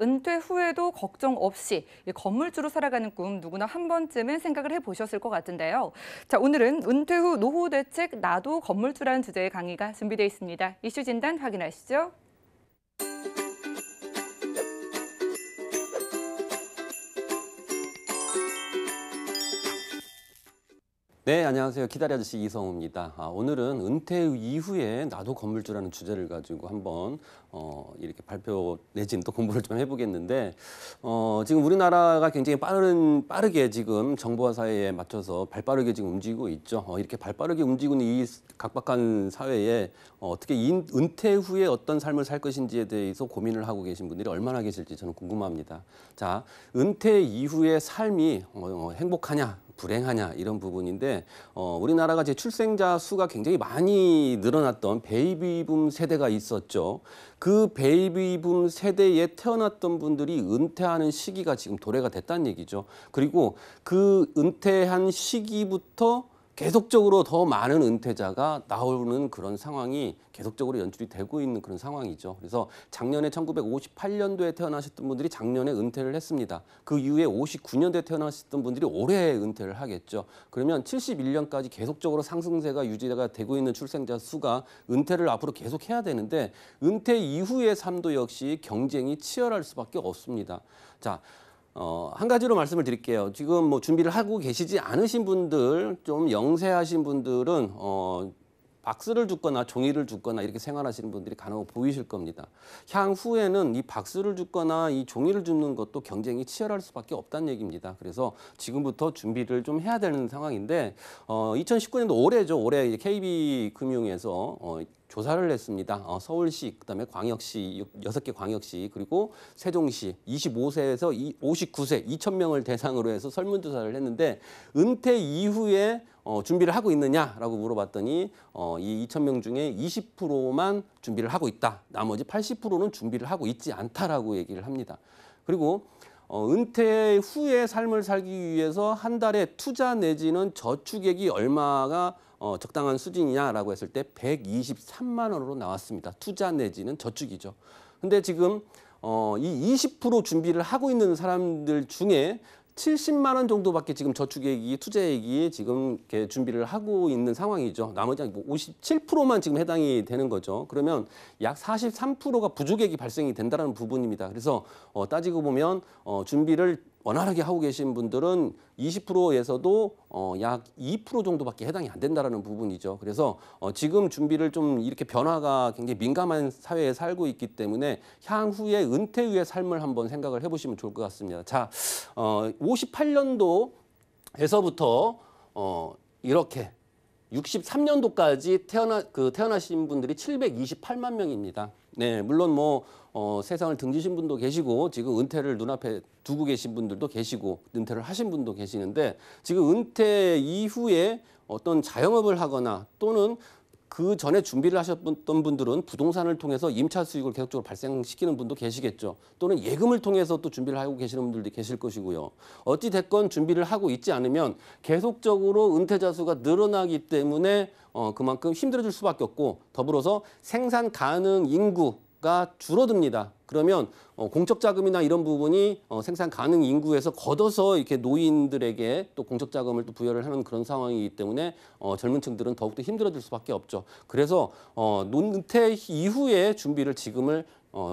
은퇴 후에도 걱정 없이 건물주로 살아가는 꿈 누구나 한 번쯤은 생각을 해보셨을 것 같은데요. 자 오늘은 은퇴 후 노후 대책 나도 건물주라는 주제의 강의가 준비되어 있습니다. 이슈 진단 확인하시죠. 네, 안녕하세요. 기다려 아저씨 이성우입니다. 아, 오늘은 은퇴 이후에 나도 건물주라는 주제를 가지고 한번 어, 이렇게 발표 내진 또 공부를 좀 해보겠는데 어, 지금 우리나라가 굉장히 빠른 빠르게 지금 정보화 사회에 맞춰서 발빠르게 지금 움직이고 있죠. 어, 이렇게 발빠르게 움직이는 이 각박한 사회에 어, 어떻게 인, 은퇴 후에 어떤 삶을 살 것인지에 대해서 고민을 하고 계신 분들이 얼마나 계실지 저는 궁금합니다. 자, 은퇴 이후의 삶이 어, 어 행복하냐 불행하냐 이런 부분인데 어, 우리나라가 제 출생자 수가 굉장히 많이 늘어났던 베이비붐 세대가 있었죠. 그 베이비붐 세대에 태어났던 분들이 은퇴하는 시기가 지금 도래가 됐다는 얘기죠. 그리고 그 은퇴한 시기부터 계속적으로 더 많은 은퇴자가 나오는 그런 상황이 계속적으로 연출이 되고 있는 그런 상황이죠. 그래서 작년에 1958년도에 태어나셨던 분들이 작년에 은퇴를 했습니다. 그 이후에 59년도에 태어나셨던 분들이 올해 은퇴를 하겠죠. 그러면 71년까지 계속적으로 상승세가 유지가 되고 있는 출생자 수가 은퇴를 앞으로 계속 해야 되는데 은퇴 이후의 삶도 역시 경쟁이 치열할 수밖에 없습니다. 자. 어, 한 가지로 말씀을 드릴게요. 지금 뭐 준비를 하고 계시지 않으신 분들, 좀 영세하신 분들은 어, 박스를 줍거나 종이를 줍거나 이렇게 생활하시는 분들이 간혹 보이실 겁니다. 향후에는 이 박스를 줍거나 이 종이를 줍는 것도 경쟁이 치열할 수밖에 없다는 얘기입니다. 그래서 지금부터 준비를 좀 해야 되는 상황인데 어, 2019년도 올해죠. 올해 KB금융에서 어, 조사를 했습니다. 어, 서울시, 그다음에 광역시 여개 광역시 그리고 세종시 25세에서 59세 2천 명을 대상으로 해서 설문조사를 했는데 은퇴 이후에 어, 준비를 하고 있느냐라고 물어봤더니 어, 이 2천 명 중에 20%만 준비를 하고 있다. 나머지 80%는 준비를 하고 있지 않다라고 얘기를 합니다. 그리고 어, 은퇴 후의 삶을 살기 위해서 한 달에 투자 내지는 저축액이 얼마가 어, 적당한 수준이냐라고 했을 때 123만 원으로 나왔습니다. 투자 내지는 저축이죠. 근데 지금 어, 이 20% 준비를 하고 있는 사람들 중에 70만 원 정도밖에 지금 저축액이 투자액이 지금 이렇게 준비를 하고 있는 상황이죠. 나머지 57%만 뭐 지금 해당이 되는 거죠. 그러면 약 43%가 부족액이 발생이 된다는 부분입니다. 그래서 어, 따지고 보면 어, 준비를 원활하게 하고 계신 분들은 20%에서도 어, 약2% 정도밖에 해당이 안된다는 부분이죠. 그래서 어, 지금 준비를 좀 이렇게 변화가 굉장히 민감한 사회에 살고 있기 때문에 향후에 은퇴 후의 삶을 한번 생각을 해보시면 좋을 것 같습니다. 자, 어, 58년도에서부터 어, 이렇게 63년도까지 태어나 그 태어나신 분들이 728만 명입니다. 네, 물론 뭐 어, 세상을 등지신 분도 계시고 지금 은퇴를 눈앞에 두고 계신 분들도 계시고 은퇴를 하신 분도 계시는데 지금 은퇴 이후에 어떤 자영업을 하거나 또는 그 전에 준비를 하셨던 분들은 부동산을 통해서 임차 수익을 계속적으로 발생시키는 분도 계시겠죠. 또는 예금을 통해서 또 준비를 하고 계시는 분들도 계실 것이고요. 어찌 됐건 준비를 하고 있지 않으면 계속적으로 은퇴자 수가 늘어나기 때문에 어, 그만큼 힘들어질 수밖에 없고 더불어서 생산 가능 인구 가 줄어듭니다. 그러면 어, 공적 자금이나 이런 부분이 어, 생산 가능 인구에서 걷어서 이렇게 노인들에게 또 공적 자금을 또 부여를 하는 그런 상황이기 때문에 어, 젊은층들은 더욱더 힘들어질 수밖에 없죠. 그래서 논태 이후에 준비를 지금을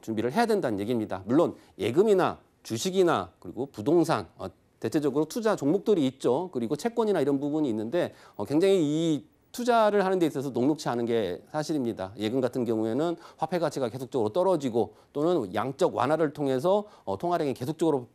준비를 해야 된다는 얘기입니다. 물론 예금이나 주식이나 그리고 부동산 대체적으로 투자 종목들이 있죠. 그리고 채권이나 이런 부분이 있는데 굉장히 이 투자를 하는 데 있어서 녹록치 않은 게 사실입니다. 예금 같은 경우에는 화폐 가치가 계속적으로 떨어지고 또는 양적 완화를 통해서 어, 통화량이 계속적으로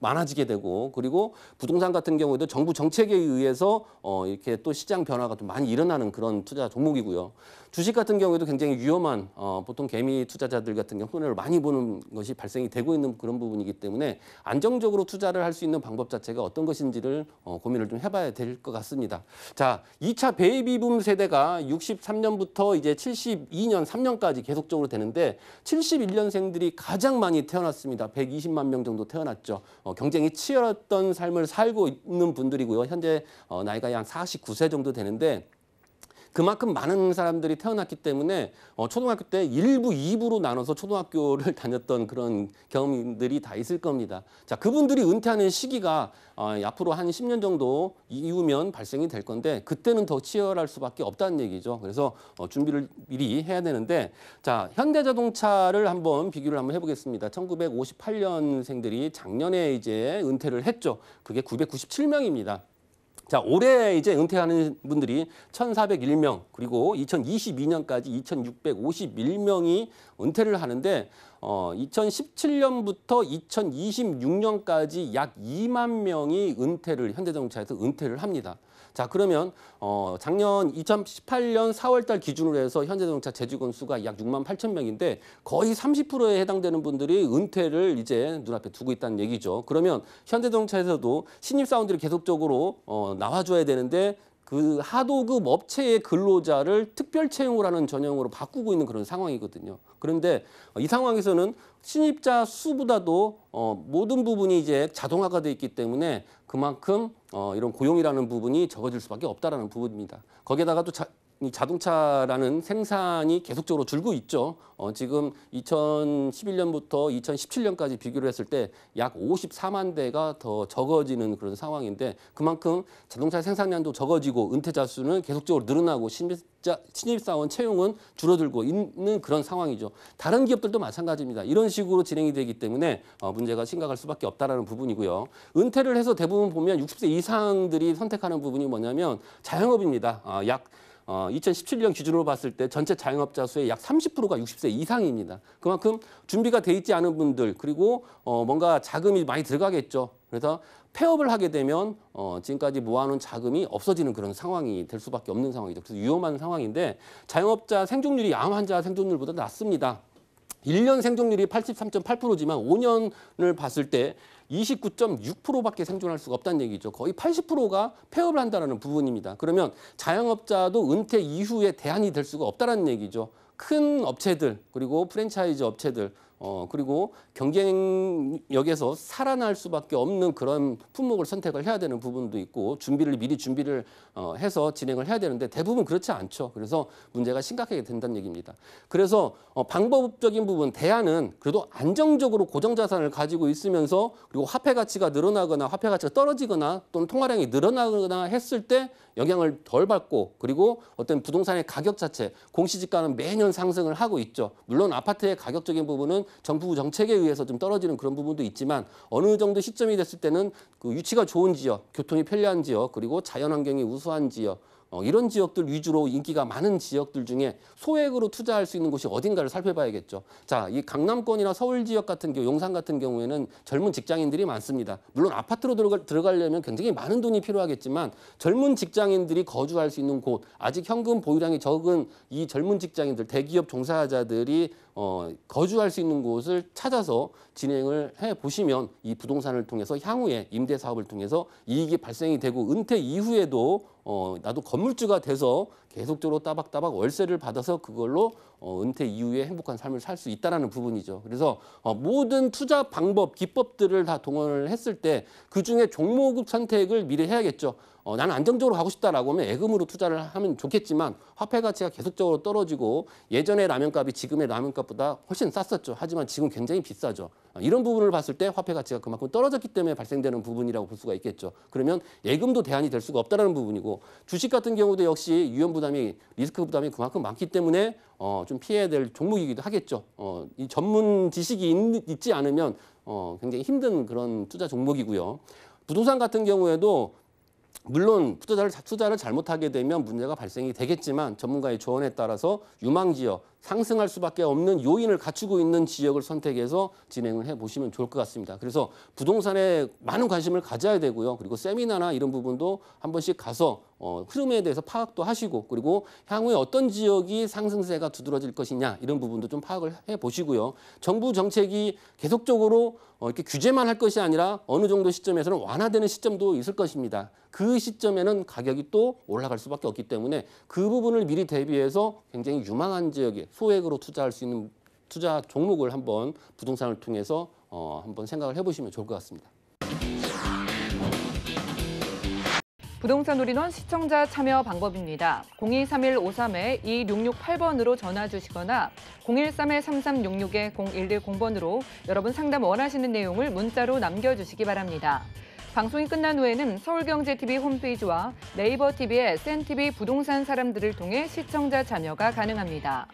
많아지게 되고 그리고 부동산 같은 경우에도 정부 정책에 의해서 어 이렇게 또 시장 변화가 좀 많이 일어나는 그런 투자 종목이고요. 주식 같은 경우에도 굉장히 위험한 어, 보통 개미 투자자들 같은 경우 손해를 많이 보는 것이 발생이 되고 있는 그런 부분이기 때문에 안정적으로 투자를 할 수 있는 방법 자체가 어떤 것인지를 어, 고민을 좀 해봐야 될 것 같습니다. 자, 2차 베이비붐 세대가 63년부터 이제 72년, 3년까지 계속적으로 되는데 71년생들이 가장 많이 태어났습니다. 120만 명 정도 태어났죠. 어, 경쟁이 치열했던 삶을 살고 있는 분들이고요. 현재 어, 나이가 약 49세 정도 되는데 그만큼 많은 사람들이 태어났기 때문에 어, 초등학교 때 일부, 이부로 나눠서 초등학교를 다녔던 그런 경험들이 다 있을 겁니다. 자, 그분들이 은퇴하는 시기가 어, 앞으로 한 10년 정도 이후면 발생이 될 건데 그때는 더 치열할 수밖에 없다는 얘기죠. 그래서 어, 준비를 미리 해야 되는데 자, 현대자동차를 한번 비교를 한번 해보겠습니다. 1958년생들이 작년에 이제 은퇴를 했죠. 그게 997명입니다. 자, 올해 이제 은퇴하는 분들이 1,401명, 그리고 2022년까지 2,651명이 은퇴를 하는데, 어, 2017년부터 2026년까지 약 2만 명이 은퇴를, 현대자동차에서 은퇴를 합니다. 자 그러면 어, 작년 2018년 4월달 기준으로 해서 현대자동차 재직원 수가 약 6만 8천 명인데 거의 30%에 해당되는 분들이 은퇴를 이제 눈앞에 두고 있다는 얘기죠. 그러면 현대자동차에서도 신입 사원들이 계속적으로 어, 나와줘야 되는데 그 하도급 업체의 근로자를 특별 채용을 하는 전형으로 바꾸고 있는 그런 상황이거든요. 그런데 이 상황에서는 신입자 수보다도 어, 모든 부분이 이제 자동화가 돼 있기 때문에 그만큼 어, 이런 고용이라는 부분이 적어질 수밖에 없다라는 부분입니다. 거기에다가 또이 자동차라는 생산이 계속적으로 줄고 있죠. 어, 지금 2011년부터 2017년까지 비교를 했을 때 약 54만 대가 더 적어지는 그런 상황인데 그만큼 자동차 생산량도 적어지고 은퇴자 수는 계속적으로 늘어나고 신입자, 신입사원 채용은 줄어들고 있는 그런 상황이죠. 다른 기업들도 마찬가지입니다. 이런 식으로 진행이 되기 때문에 어, 문제가 심각할 수밖에 없다는 부분이고요. 은퇴를 해서 대부분 보면 60세 이상들이 선택하는 부분이 뭐냐면 자영업입니다. 아, 약 어, 2017년 기준으로 봤을 때 전체 자영업자 수의 약 30%가 60세 이상입니다. 그만큼 준비가 돼 있지 않은 분들 그리고 어, 뭔가 자금이 많이 들어가겠죠. 그래서 폐업을 하게 되면 어, 지금까지 모아놓은 자금이 없어지는 그런 상황이 될 수밖에 없는 상황이죠. 그래서 위험한 상황인데 자영업자 생존율이 암 환자 생존율보다 낮습니다. 1년 생존율이 83.8%지만 5년을 봤을 때 29.6%밖에 생존할 수가 없다는 얘기죠. 거의 80%가 폐업을 한다는 부분입니다. 그러면 자영업자도 은퇴 이후에 대안이 될 수가 없다는 얘기죠. 큰 업체들 그리고 프랜차이즈 업체들 어, 그리고 경쟁력에서 살아날 수밖에 없는 그런 품목을 선택을 해야 되는 부분도 있고 준비를 미리 준비를 어, 해서 진행을 해야 되는데 대부분 그렇지 않죠. 그래서 문제가 심각하게 된다는 얘기입니다. 그래서 어, 방법적인 부분 대안은 그래도 안정적으로 고정 자산을 가지고 있으면서 그리고 화폐 가치가 늘어나거나 화폐 가치가 떨어지거나 또는 통화량이 늘어나거나 했을 때 영향을 덜 받고 그리고 어떤 부동산의 가격 자체 공시지가는 매년 상승을 하고 있죠. 물론 아파트의 가격적인 부분은 정부 정책에 의해서 좀 떨어지는 그런 부분도 있지만 어느 정도 시점이 됐을 때는 그 유치가 좋은 지역, 교통이 편리한 지역, 그리고 자연환경이 우수한 지역, 어, 이런 지역들 위주로 인기가 많은 지역들 중에 소액으로 투자할 수 있는 곳이 어딘가를 살펴봐야겠죠. 자, 이 강남권이나 서울 지역 같은 경우, 용산 같은 경우에는 젊은 직장인들이 많습니다. 물론 아파트로 들어가, 들어가려면 굉장히 많은 돈이 필요하겠지만 젊은 직장인들이 거주할 수 있는 곳, 아직 현금 보유량이 적은 이 젊은 직장인들, 대기업 종사자들이 어, 거주할 수 있는 곳을 찾아서 진행을 해 보시면 이 부동산을 통해서 향후에 임대 사업을 통해서 이익이 발생이 되고 은퇴 이후에도 어, 나도 건물주가 돼서 계속적으로 따박따박 월세를 받아서 그걸로 어, 은퇴 이후에 행복한 삶을 살 수있다는 부분이죠. 그래서 어, 모든 투자 방법, 기법들을 다 동원을 했을 때 그중에 종목 선택을 미리 해야겠죠. 어, 나는 안정적으로 하고 싶다라고 하면 예금으로 투자를 하면 좋겠지만 화폐 가치가 계속적으로 떨어지고 예전의 라면값이 지금의 라면값보다 훨씬 쌌었죠. 하지만 지금 굉장히 비싸죠. 어, 이런 부분을 봤을 때 화폐 가치가 그만큼 떨어졌기 때문에 발생되는 부분이라고 볼 수가 있겠죠. 그러면 예금도 대안이 될 수가 없다는 부분이고 주식 같은 경우도 역시 유연부담 부담이 리스크 부담이 그만큼 많기 때문에 어, 좀 피해야 될 종목이기도 하겠죠. 어, 이 전문 지식이 있, 있지 않으면 어, 굉장히 힘든 그런 투자 종목이고요. 부동산 같은 경우에도 물론 투자를, 투자를 잘못하게 되면 문제가 발생이 되겠지만 전문가의 조언에 따라서 유망 지역, 상승할 수밖에 없는 요인을 갖추고 있는 지역을 선택해서 진행을 해보시면 좋을 것 같습니다. 그래서 부동산에 많은 관심을 가져야 되고요. 그리고 세미나나 이런 부분도 한 번씩 가서 어, 흐름에 대해서 파악도 하시고 그리고 향후에 어떤 지역이 상승세가 두드러질 것이냐 이런 부분도 좀 파악을 해보시고요. 정부 정책이 계속적으로 어, 이렇게 규제만 할 것이 아니라 어느 정도 시점에서는 완화되는 시점도 있을 것입니다. 그 시점에는 가격이 또 올라갈 수밖에 없기 때문에 그 부분을 미리 대비해서 굉장히 유망한 지역에 소액으로 투자할 수 있는 투자 종목을 한번 부동산을 통해서 어, 한번 생각을 해보시면 좋을 것 같습니다. 부동산 우리원 시청자 참여 방법입니다. 023153-2668번으로 전화 주시거나 013-3366-0110번으로 여러분 상담 원하시는 내용을 문자로 남겨주시기 바랍니다. 방송이 끝난 후에는 서울경제TV 홈페이지와 네이버 TV의 센TV 부동산 사람들을 통해 시청자 참여가 가능합니다.